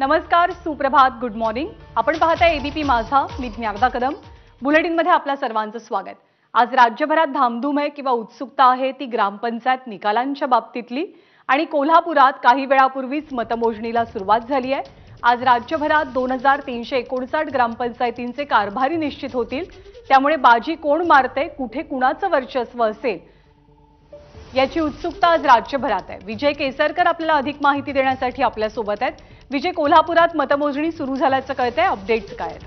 नमस्कार सुप्रभात good morning आपण पाहताय एबीपी माझा मी ज्ञागदा कदम बुलेटिनमध्ये आपल्या सर्वांचं स्वागत आज राज्यभरात धामधूम आहे किंवा उत्सुकता आहे ती ग्रामपंचायत निकालांच्या बाबतीतली आणि कोल्हापुरात काही वेळापूर्वीच मतमोजणीला सुरुवात झाली आहे आज राज्यभरात दोन हजार तीनशे एकोणसाठ ग्रामपंचायतींचे कारभारी निश्चित होतील त्यामुळे बाजी कोण मारते कुठे कुणाचं वर्चस्व असेल याची उत्सुकता आज राज्यभरात आहे विजय केसरकर आपल्याला अधिक माहिती देण्यासाठी आपल्यासोबत आहेत विजय कोल्हापुरात मतमोजणी सुरू झाल्याचं कळतंय अपडेट्स काय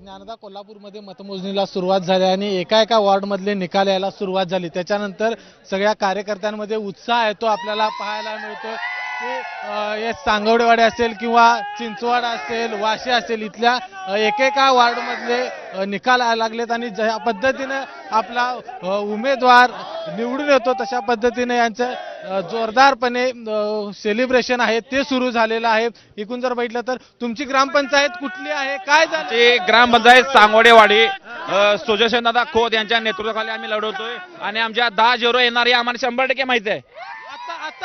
ज्ञानदा कोल्हापूरमध्ये मतमोजणीला सुरुवात झाली आणि एका एका मधले निकाल यायला सुरुवात झाली त्याच्यानंतर सगळ्या कार्यकर्त्यांमध्ये उत्साह आहे तो आपल्याला पाहायला मिळतो की सांगवडेवाडी असेल किंवा चिंचवाड असेल वाशी असेल इथल्या एकेका वार्डमधले निकाल लागलेत आणि ज्या पद्धतीनं आपला उमेदवार निवडून येतो तशा पद्धतीने यांचं जोरदारपणे सेलिब्रेशन आहे ते सुरू झालेलं आहे एकूण जर बघितलं तर तुमची ग्रामपंचायत कुठली आहे काय झाली ग्रामपंचायत सांगोडेवाडी सुजशन दादा खोत यांच्या नेतृत्वाखाली आम्ही लढवतोय आणि आमच्या दहा झिरो येणारी आम्हाला शंभर टक्के माहिती आहे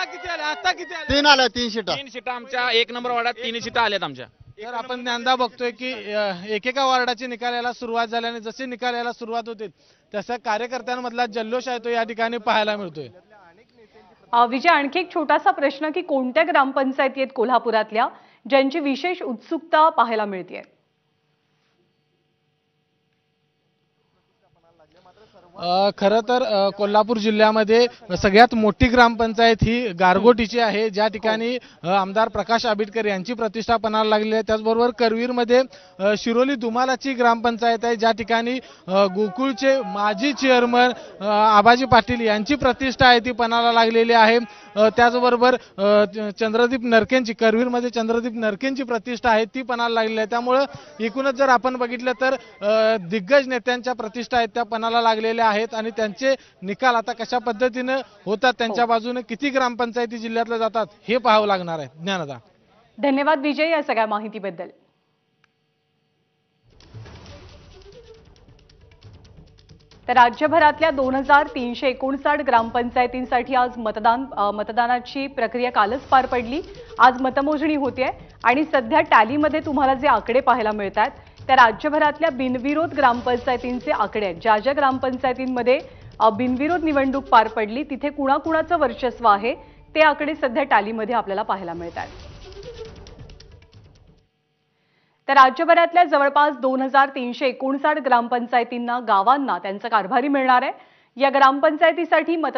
तीन आल्या तीन तीन सीटा आमच्या एक नंबर वार्डात तीन सीटा आल्यात आमच्या तर आपण ज्ञानदा बघतोय की एक एकेका वार्डाची निकाल सुरुवात झाल्याने जसे निकाल सुरुवात होते तसा कार्यकर्त्यांमधला जल्लोष आहे तो या ठिकाणी पाहायला मिळतोय विजय आणखी एक छोटासा प्रश्न की कोणत्या ग्रामपंचायती आहेत कोल्हापुरातल्या ज्यांची विशेष उत्सुकता पाहायला मिळते आहे खरं तर कोल्हापूर जिल्ह्यामध्ये सगळ्यात मोठी ग्रामपंचायत ही गारगोटीची आहे ज्या ठिकाणी आमदार प्रकाश आंबेडकर यांची प्रतिष्ठापना लागली आहे त्याचबरोबर करवीरमध्ये शिरोली दुमालाची ग्रामपंचायत आहे ज्या ठिकाणी गोकुळचे माजी चेअरमन आबाजी पाटील यांची प्रतिष्ठा आहे ती पणाला लागलेली आहे त्याचबरोबर चंद्रदीप नरकेंची करवीरमध्ये चंद्रदीप नरकेंची प्रतिष्ठा आहे ती पणाला लागलेली आहे त्यामुळं एकूणच जर आपण बघितलं तर दिग्गज नेत्यांच्या प्रतिष्ठा आहेत त्या कानाला लागलेले आहेत आणि त्यांचे निकाल आता कशा पद्धतीनं होतात त्यांच्या हो. बाजूने किती ग्रामपंचायती जिल्ह्यातल्या जातात हे पाहावं लागणार आहे ज्ञानदा धन्यवाद विजय या सगळ्या माहितीबद्दल तर राज्यभरातल्या दोन हजार तीनशे एकोणसाठ ग्रामपंचायतींसाठी आज मतदान मतदानाची प्रक्रिया कालच पार पडली आज मतमोजणी होते आणि सध्या टॅलीमध्ये तुम्हाला जे आकडे पाहायला मिळत आहेत त्या राज्यभरातल्या बिनविरोध ग्रामपंचायतींचे आकडे आहेत ज्या ज्या ग्रामपंचायतींमध्ये बिनविरोध निवडणूक पार पडली तिथे कुणाकुणाचं वर्चस्व आहे ते आकडे सध्या टॅलीमध्ये आपल्याला पाहायला मिळत आहेत तर राज्यभरातल्या जवळपास दोन हजार तीनशे एकोणसाठ ग्रामपंचायतींना गावांना त्यांचा कारभारी मिळणार आहे या ग्रामपंचायतीसाठी